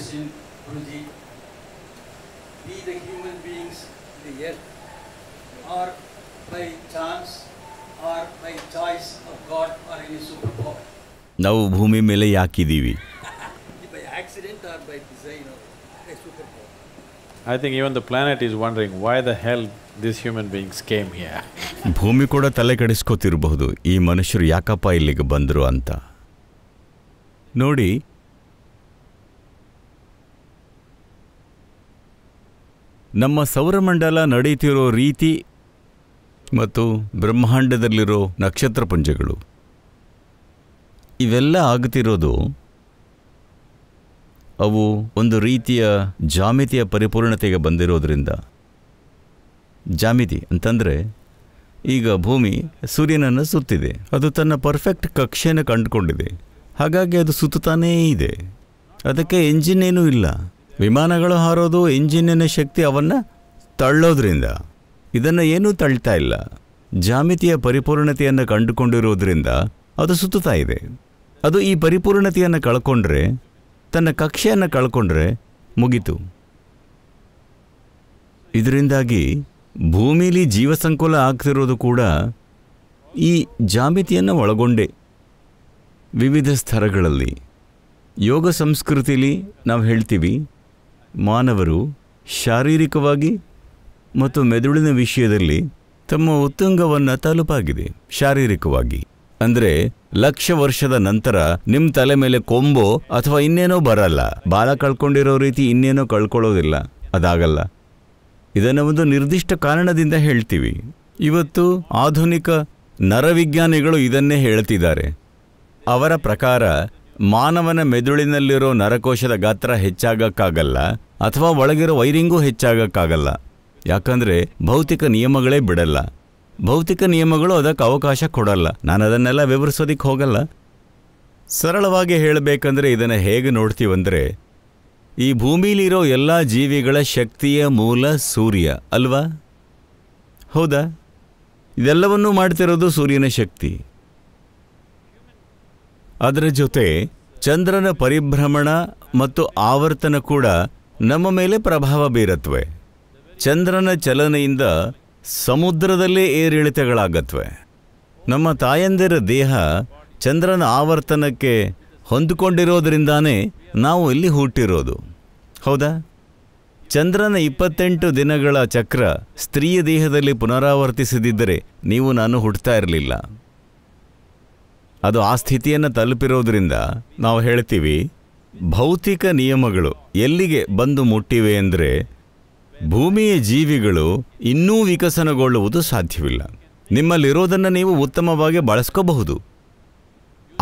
Guruji, we the human beings in the earth are by chance or by choice of God or any superpower. ನಾವು ಭೂಮಿ ಮೇಲೆ ಯಾಕಿದ್ದೀವಿ I think even the planet is wandering why the hell this human beings came here ಭೂಮಿ ಕೂಡ ತಲೆ ಕೆಡಿಸ್ಕೋತಿರಬಹುದು ಈ ಮನುಷ್ಯರು ಯಾಕಪ್ಪ ಇಲ್ಲಿಗೆ ಬಂದರು ಅಂತ ನೋಡಿ ನಮ್ಮ ಸೌರಮಂಡಲ ನಡೆಯುತ್ತಿರೋ ರೀತಿ ಮತ್ತು ಬ್ರಹ್ಮಾಂಡದಲ್ಲಿರೋ ನಕ್ಷತ್ರ ಪುಂಜಗಳು ಇವೆಲ್ಲ ಆಗುತ್ತಿರೋದು ಅವು ಒಂದು ರೀತಿಯ ಜಾಮಿತಿಯ ಪರಿಪೂರ್ಣತೆಗೆ ಬಂದಿರೋದರಿಂದ ಜಾಮಿತಿ ಅಂತಂದರೆ ಈಗ ಭೂಮಿ ಸೂರ್ಯನನ್ನು ಸುತ್ತಿದೆ ಅದು ತನ್ನ ಪರ್ಫೆಕ್ಟ್ ಕಕ್ಷೆಯನ್ನು ಕಂಡುಕೊಂಡಿದೆ ಹಾಗಾಗಿ ಅದು ಸುತ್ತುತ್ತಾನೇ ಇದೆ ಅದಕ್ಕೆ ಎಂಜಿನ್ ಏನೂ ಇಲ್ಲ ವಿಮಾನಗಳು ಹಾರೋದು ಇಂಜಿನಿನ ಶಕ್ತಿ ಅವನ್ನು ತಳ್ಳೋದ್ರಿಂದ ಇದನ್ನು ಏನೂ ತಳ್ತಾ ಇಲ್ಲ ಜಾಮಿತಿಯ ಪರಿಪೂರ್ಣತೆಯನ್ನು ಕಂಡುಕೊಂಡಿರೋದ್ರಿಂದ ಅದು ಸುತ್ತುತ್ತಾ ಇದೆ ಅದು ಈ ಪರಿಪೂರ್ಣತೆಯನ್ನು ಕಳ್ಕೊಂಡ್ರೆ ತನ್ನ ಕಕ್ಷೆಯನ್ನು ಕಳ್ಕೊಂಡ್ರೆ ಮುಗಿತು ಇದರಿಂದಾಗಿ ಭೂಮಿಲಿ ಜೀವಸಂಕುಲ ಆಗ್ತಿರೋದು ಕೂಡ ಈ ಜಾಮಿತಿಯನ್ನು ಒಳಗೊಂಡೆ ವಿವಿಧ ಸ್ತರಗಳಲ್ಲಿ ಯೋಗ ಸಂಸ್ಕೃತಿಲಿ ನಾವು ಹೇಳ್ತೀವಿ ಮಾನವರು ಶಾರೀರಿಕವಾಗಿ ಮತ್ತು ಮೆದುಳಿನ ವಿಷಯದಲ್ಲಿ ತಮ್ಮ ಉತ್ತುಂಗವನ್ನು ತಲುಪಾಗಿದೆ ಶಾರೀರಿಕವಾಗಿ ಅಂದರೆ ಲಕ್ಷ ವರ್ಷದ ನಂತರ ನಿಮ್ಮ ತಲೆ ಮೇಲೆ ಕೊಂಬೋ ಅಥವಾ ಇನ್ನೇನೋ ಬರಲ್ಲ ಬಾಲ ಕಳ್ಕೊಂಡಿರೋ ರೀತಿ ಇನ್ನೇನೋ ಕಳ್ಕೊಳ್ಳೋದಿಲ್ಲ ಅದಾಗಲ್ಲ ಇದನ್ನು ಒಂದು ನಿರ್ದಿಷ್ಟ ಕಾರಣದಿಂದ ಹೇಳ್ತೀವಿ ಇವತ್ತು ಆಧುನಿಕ ನರವಿಜ್ಞಾನಿಗಳು ಇದನ್ನೇ ಹೇಳ್ತಿದ್ದಾರೆ ಅವರ ಪ್ರಕಾರ ಮಾನವನ ಮೆದುಳಿನಲ್ಲಿರೋ ನರಕೋಶದ ಗಾತ್ರ ಹೆಚ್ಚಾಗಕ್ಕಾಗಲ್ಲ ಅಥವಾ ಒಳಗಿರೋ ವೈರಿಂಗೂ ಹೆಚ್ಚಾಗಕ್ಕಾಗಲ್ಲ ಯಾಕಂದರೆ ಭೌತಿಕ ನಿಯಮಗಳೇ ಬಿಡಲ್ಲ ಭೌತಿಕ ನಿಯಮಗಳು ಅದಕ್ಕೆ ಅವಕಾಶ ಕೊಡಲ್ಲ ನಾನು ಅದನ್ನೆಲ್ಲ ವಿವರಿಸೋದಿಕ್ಕೆ ಹೋಗಲ್ಲ ಸರಳವಾಗಿ ಹೇಳಬೇಕಂದ್ರೆ ಇದನ್ನು ಹೇಗೆ ನೋಡ್ತೀವಂದರೆ ಈ ಭೂಮಿಲಿರೋ ಎಲ್ಲ ಜೀವಿಗಳ ಶಕ್ತಿಯ ಮೂಲ ಸೂರ್ಯ ಅಲ್ವಾ ಹೌದಾ ಇದೆಲ್ಲವನ್ನೂ ಮಾಡ್ತಿರೋದು ಸೂರ್ಯನ ಶಕ್ತಿ ಅದರ ಜೊತೆ ಚಂದ್ರನ ಪರಿಭ್ರಮಣ ಮತ್ತು ಆವರ್ತನ ಕೂಡ ನಮ್ಮ ಮೇಲೆ ಪ್ರಭಾವ ಬೀರತ್ವೆ ಚಂದ್ರನ ಚಲನೆಯಿಂದ ಸಮುದ್ರದಲ್ಲೇ ಏರಿಳಿತಗಳಾಗತ್ವೆ ನಮ್ಮ ತಾಯಂದಿರ ದೇಹ ಚಂದ್ರನ ಆವರ್ತನಕ್ಕೆ ಹೊಂದಿಕೊಂಡಿರೋದ್ರಿಂದಾನೇ ನಾವು ಇಲ್ಲಿ ಹುಟ್ಟಿರೋದು ಹೌದಾ ಚಂದ್ರನ ಇಪ್ಪತ್ತೆಂಟು ದಿನಗಳ ಚಕ್ರ ಸ್ತ್ರೀಯ ದೇಹದಲ್ಲಿ ಪುನರಾವರ್ತಿಸದಿದ್ದರೆ ನೀವು ನಾನು ಹುಟ್ಟುತ್ತಾ ಇರಲಿಲ್ಲ ಅದು ಆ ಸ್ಥಿತಿಯನ್ನು ತಲುಪಿರೋದ್ರಿಂದ ನಾವು ಹೇಳ್ತೀವಿ ಭೌತಿಕ ನಿಯಮಗಳು ಎಲ್ಲಿಗೆ ಬಂದು ಮುಟ್ಟಿವೆ ಅಂದರೆ ಭೂಮಿಯ ಜೀವಿಗಳು ಇನ್ನೂ ವಿಕಸನಗೊಳ್ಳುವುದು ಸಾಧ್ಯವಿಲ್ಲ ನಿಮ್ಮಲ್ಲಿರೋದನ್ನು ನೀವು ಉತ್ತಮವಾಗಿ ಬಳಸ್ಕೋಬಹುದು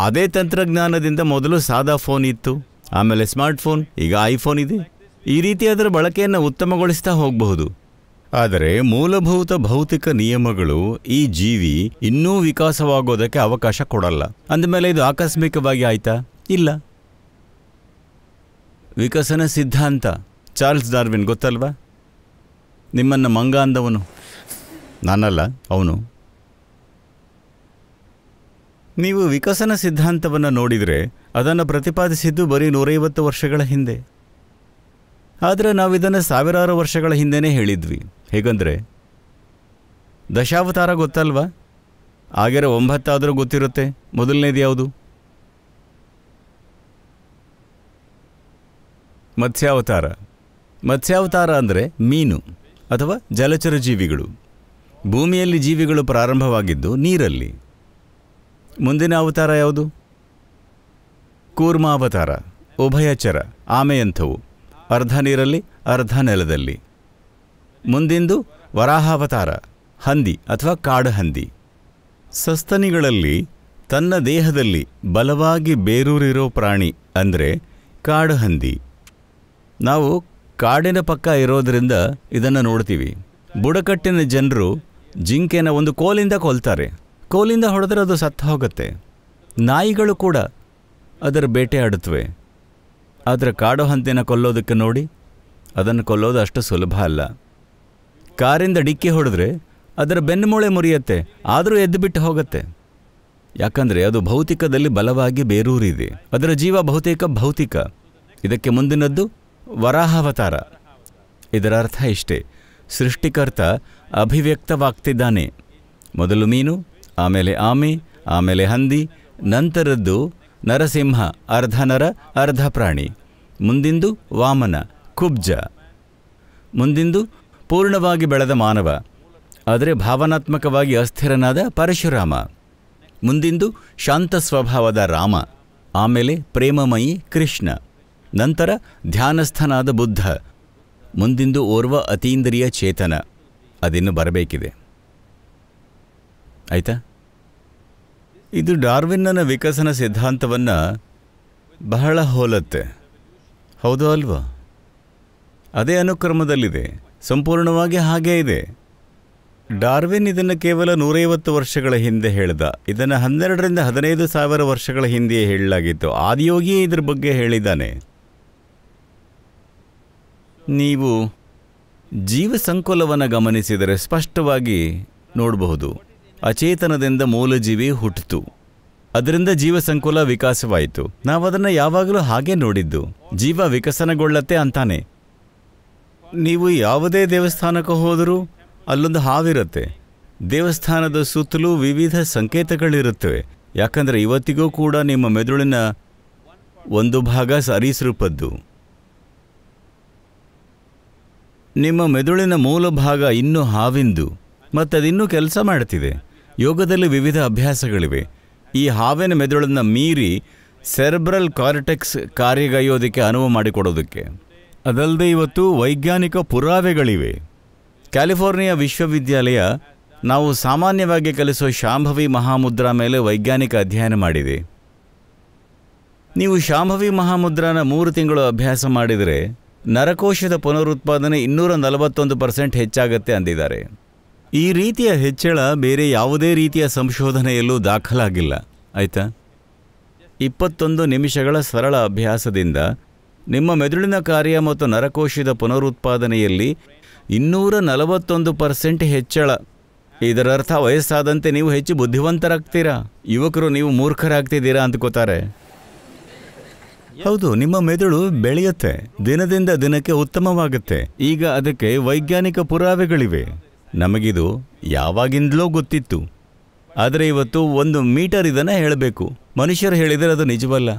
ಅದೇ ತಂತ್ರಜ್ಞಾನದಿಂದ ಮೊದಲು ಸಾದಾ ಫೋನ್ ಇತ್ತು ಆಮೇಲೆ ಸ್ಮಾರ್ಟ್ಫೋನ್ ಈಗ ಐಫೋನ್ ಇದೆ ಈ ರೀತಿ ಅದರ ಬಳಕೆಯನ್ನು ಉತ್ತಮಗೊಳಿಸ್ತಾ ಹೋಗಬಹುದು ಆದರೆ ಮೂಲಭೂತ ಭೌತಿಕ ನಿಯಮಗಳು ಈ ಜೀವಿ ಇನ್ನೂ ವಿಕಾಸವಾಗೋದಕ್ಕೆ ಅವಕಾಶ ಕೊಡಲ್ಲ ಅಂದಮೇಲೆ ಇದು ಆಕಸ್ಮಿಕವಾಗಿ ಆಯ್ತಾ ಇಲ್ಲ ವಿಕಸನ ಸಿದ್ಧಾಂತ ಚಾರ್ಲ್ಸ್ ಡಾರ್ವಿನ್ ಗೊತ್ತಲ್ವಾ ನಿಮ್ಮನ್ನು ಮಂಗ ಅಂದವನು ನಾನಲ್ಲ ಅವನು ನೀವು ವಿಕಸನ ಸಿದ್ಧಾಂತವನ್ನು ನೋಡಿದರೆ ಅದನ್ನು ಪ್ರತಿಪಾದಿಸಿದ್ದು ಬರೀ ನೂರೈವತ್ತು ವರ್ಷಗಳ ಹಿಂದೆ ಆದರೆ ನಾವು ಸಾವಿರಾರು ವರ್ಷಗಳ ಹಿಂದೆಯೇ ಹೇಳಿದ್ವಿ ಹೇಗಂದರೆ ದಶಾವತಾರ ಗೊತ್ತಲ್ವಾ ಆಗಿರ ಒಂಬತ್ತಾದರೂ ಗೊತ್ತಿರುತ್ತೆ ಮೊದಲನೇದು ಯಾವುದು ಮತ್ಸ್ಯಾವತಾರ ಮತ್ಸ್ಯಾವತಾರ ಅಂದರೆ ಮೀನು ಅಥವಾ ಜಲಚರ ಜೀವಿಗಳು ಭೂಮಿಯಲ್ಲಿ ಜೀವಿಗಳು ಪ್ರಾರಂಭವಾಗಿದ್ದು ನೀರಲ್ಲಿ ಮುಂದಿನ ಅವತಾರ ಯಾವುದು ಕೂರ್ಮಾವತಾರ ಉಭಯಚರ ಆಮೆಯಂಥವು ಅರ್ಧ ನೀರಲ್ಲಿ ಅರ್ಧ ನೆಲದಲ್ಲಿ ಮುಂದಿಂದು ವರಾಹಾವತಾರ ಹಂದಿ ಅಥವಾ ಕಾಡು ಹಂದಿ ಸಸ್ತನಿಗಳಲ್ಲಿ ತನ್ನ ದೇಹದಲ್ಲಿ ಬಲವಾಗಿ ಬೇರೂರಿರೋ ಪ್ರಾಣಿ ಅಂದರೆ ಕಾಡು ಹಂದಿ ನಾವು ಕಾಡಿನ ಪಕ್ಕ ಇರೋದರಿಂದ ಇದನ್ನು ನೋಡ್ತೀವಿ ಬುಡಕಟ್ಟಿನ ಜನರು ಜಿಂಕೆನ ಒಂದು ಕೋಲಿಂದ ಕೊಲ್ತಾರೆ ಕೋಲಿಂದ ಹೊಡೆದ್ರೆ ಅದು ಸತ್ತ ಹೋಗುತ್ತೆ ನಾಯಿಗಳು ಕೂಡ ಅದರ ಬೇಟೆ ಆಡುತ್ತವೆ ಆದರೆ ಕಾಡು ಹಂದಿನ ಕೊಲ್ಲೋದಕ್ಕೆ ನೋಡಿ ಅದನ್ನು ಕೊಲ್ಲೋದು ಅಷ್ಟು ಸುಲಭ ಅಲ್ಲ ಕಾರಿಂದ ಡಿಕ್ಕಿ ಹೊಡೆದ್ರೆ ಅದರ ಬೆನ್ನುಮೂಳೆ ಮುರಿಯತ್ತೆ ಆದರೂ ಎದ್ದು ಬಿಟ್ಟು ಹೋಗುತ್ತೆ ಯಾಕಂದರೆ ಅದು ಭೌತಿಕದಲ್ಲಿ ಬಲವಾಗಿ ಬೇರೂರಿದೆ ಅದರ ಜೀವ ಬಹುತೇಕ ಭೌತಿಕ ಇದಕ್ಕೆ ಮುಂದಿನದ್ದು ವರಾಹಾವತಾರ ಇದರ ಅರ್ಥ ಇಷ್ಟೇ ಸೃಷ್ಟಿಕರ್ತ ಅಭಿವ್ಯಕ್ತವಾಗ್ತಿದ್ದಾನೆ ಮೊದಲು ಮೀನು ಆಮೇಲೆ ಆಮೆ ಆಮೇಲೆ ಹಂದಿ ನಂತರದ್ದು ನರಸಿಂಹ ಅರ್ಧ ನರ ಅರ್ಧ ಪ್ರಾಣಿ ಮುಂದಿಂದು ವಾಮನ ಕುಬ್ಜ ಮುಂದಿಂದು ಪೂರ್ಣವಾಗಿ ಬೆಳೆದ ಮಾನವ ಆದರೆ ಭಾವನಾತ್ಮಕವಾಗಿ ಅಸ್ಥಿರನಾದ ಪರಶುರಾಮ ಮುಂದಿಂದು ಶಾಂತ ಸ್ವಭಾವದ ರಾಮ ಆಮೇಲೆ ಪ್ರೇಮಮಯಿ ಕೃಷ್ಣ ನಂತರ ಧ್ಯಾನಸ್ಥನಾದ ಬುದ್ಧ ಮುಂದಿಂದು ಓರ್ವ ಅತೀಂದ್ರಿಯ ಚೇತನ ಅದಿನ್ನು ಬರಬೇಕಿದೆ ಆಯಿತಾ ಇದು ಡಾರ್ವಿನ್ನನ ವಿಕಸನ ಸಿದ್ಧಾಂತವನ್ನು ಬಹಳ ಹೋಲತ್ತೆ ಹೌದು ಅಲ್ವಾ ಅದೇ ಅನುಕ್ರಮದಲ್ಲಿದೆ ಸಂಪೂರ್ಣವಾಗಿ ಹಾಗೇ ಇದೆ ಡಾರ್ವಿನ್ ಇದನ್ನು ಕೇವಲ ನೂರೈವತ್ತು ವರ್ಷಗಳ ಹಿಂದೆ ಹೇಳಿದ ಇದನ್ನು ಹನ್ನೆರಡರಿಂದ ಹದಿನೈದು ಸಾವಿರ ವರ್ಷಗಳ ಹಿಂದೆಯೇ ಹೇಳಲಾಗಿತ್ತು ಆದಿಯೋಗಿಯೇ ಇದ್ರ ಬಗ್ಗೆ ಹೇಳಿದ್ದಾನೆ ನೀವು ಜೀವ ಸಂಕುಲವನ್ನು ಗಮನಿಸಿದರೆ ಸ್ಪಷ್ಟವಾಗಿ ನೋಡಬಹುದು ಅಚೇತನದಿಂದ ಮೂಲಜೀವಿ ಹುಟ್ಟಿತು ಅದರಿಂದ ಜೀವ ಸಂಕುಲ ವಿಕಾಸವಾಯಿತು ನಾವು ಅದನ್ನು ಯಾವಾಗಲೂ ಹಾಗೆ ನೋಡಿದ್ದು ಜೀವ ವಿಕಸನಗೊಳ್ಳತ್ತೆ ಅಂತಾನೆ ನೀವು ಯಾವುದೇ ದೇವಸ್ಥಾನಕ್ಕೆ ಹೋದರೂ ಅಲ್ಲೊಂದು ಹಾವಿರುತ್ತೆ ದೇವಸ್ಥಾನದ ಸುತ್ತಲೂ ವಿವಿಧ ಸಂಕೇತಗಳಿರುತ್ತವೆ ಯಾಕಂದರೆ ಇವತ್ತಿಗೂ ಕೂಡ ನಿಮ್ಮ ಮೆದುಳಿನ ಒಂದು ಭಾಗ ಸರೀಸೃಪದ್ದು ನಿಮ್ಮ ಮೆದುಳಿನ ಮೂಲ ಭಾಗ ಇನ್ನೂ ಹಾವಿಂದು ಮತ್ತು ಅದಿನ್ನೂ ಕೆಲಸ ಮಾಡುತ್ತಿದೆ ಯೋಗದಲ್ಲಿ ವಿವಿಧ ಅಭ್ಯಾಸಗಳಿವೆ ಈ ಹಾವಿನ ಮೆದುಳನ್ನು ಮೀರಿ ಸೆರೆಬ್ರಲ್ ಕಾರ್ಟೆಕ್ಸ್ ಕಾರ್ಯಗೈಯೋದಕ್ಕೆ ಅನುವು ಮಾಡಿಕೊಡೋದಕ್ಕೆ ಅದಲ್ಲದೆ ಇವತ್ತು ವೈಜ್ಞಾನಿಕ ಪುರಾವೆಗಳಿವೆ ಕ್ಯಾಲಿಫೋರ್ನಿಯಾ ವಿಶ್ವವಿದ್ಯಾಲಯ ನಾವು ಸಾಮಾನ್ಯವಾಗಿ ಕಲಿಸುವ ಶಾಂಭವಿ ಮಹಾಮುದ್ರಾ ಮೇಲೆ ವೈಜ್ಞಾನಿಕ ಅಧ್ಯಯನ ಮಾಡಿದೆ ನೀವು ಶಾಂಭವಿ ಮಹಾಮುದ್ರಾನ ಮೂರು ತಿಂಗಳು ಅಭ್ಯಾಸ ಮಾಡಿದರೆ ನರಕೋಶದ ಪುನರುತ್ಪಾದನೆ ಇನ್ನೂರ ನಲವತ್ತೊಂದು ಪರ್ಸೆಂಟ್ ಹೆಚ್ಚಾಗತ್ತೆ ಅಂದಿದ್ದಾರೆ ಈ ರೀತಿಯ ಹೆಚ್ಚಳ ಬೇರೆ ಯಾವುದೇ ರೀತಿಯ ಸಂಶೋಧನೆಯಲ್ಲೂ ದಾಖಲಾಗಿಲ್ಲ ಆಯ್ತಾ ಇಪ್ಪತ್ತೊಂದು ನಿಮಿಷಗಳ ಸರಳ ಅಭ್ಯಾಸದಿಂದ ನಿಮ್ಮ ಮೆದುಳಿನ ಕಾರ್ಯ ಮತ್ತು ನರಕೋಶದ ಪುನರುತ್ಪಾದನೆಯಲ್ಲಿ ಇನ್ನೂರ ನಲವತ್ತೊಂದು ಪರ್ಸೆಂಟ್ ಹೆಚ್ಚಳ ಇದರರ್ಥ ವಯಸ್ಸಾದಂತೆ ನೀವು ಹೆಚ್ಚು ಬುದ್ಧಿವಂತರಾಗ್ತೀರಾ ಯುವಕರು ನೀವು ಮೂರ್ಖರಾಗ್ತಿದ್ದೀರಾ ಅಂದ್ಕೋತಾರೆ ಹೌದು ನಿಮ್ಮ ಮೆದುಳು ಬೆಳೆಯುತ್ತೆ ದಿನದಿಂದ ದಿನಕ್ಕೆ ಉತ್ತಮವಾಗುತ್ತೆ ಈಗ ಅದಕ್ಕೆ ವೈಜ್ಞಾನಿಕ ಪುರಾವೆಗಳಿವೆ ನಮಗಿದು ಯಾವಾಗಿಂದಲೋ ಗೊತ್ತಿತ್ತು ಆದರೆ ಇವತ್ತು ಒಂದು ಮೀಟರ್ ಇದನ್ನು ಹೇಳಬೇಕು ಮನುಷ್ಯರು ಹೇಳಿದರೆ ಅದು ನಿಜವಲ್ಲ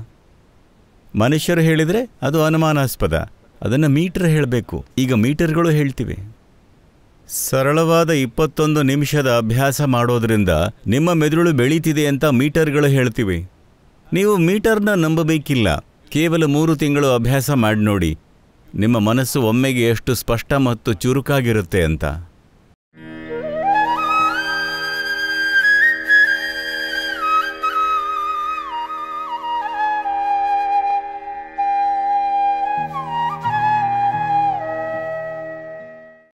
ಮನುಷ್ಯರು ಹೇಳಿದರೆ ಅದು ಅನುಮಾನಾಸ್ಪದ ಅದನ್ನು ಮೀಟರ್ ಹೇಳಬೇಕು ಈಗ ಮೀಟರ್ಗಳು ಹೇಳ್ತಿವೆ ಸರಳವಾದ ಇಪ್ಪತ್ತೊಂದು ನಿಮಿಷದ ಅಭ್ಯಾಸ ಮಾಡೋದ್ರಿಂದ ನಿಮ್ಮ ಮೆದುಳು ಬೆಳೀತಿದೆ ಅಂತ ಮೀಟರ್ಗಳು ಹೇಳ್ತಿವೆ ನೀವು ಮೀಟರ್ನ ನಂಬಬೇಕಿಲ್ಲ ಕೇವಲ ಮೂರು ತಿಂಗಳು ಅಭ್ಯಾಸ ಮಾಡಿ ನೋಡಿ ನಿಮ್ಮ ಮನಸ್ಸು ಒಮ್ಮೆಗೆ ಎಷ್ಟು ಸ್ಪಷ್ಟ ಮತ್ತು ಚುರುಕಾಗಿರುತ್ತೆ ಅಂತ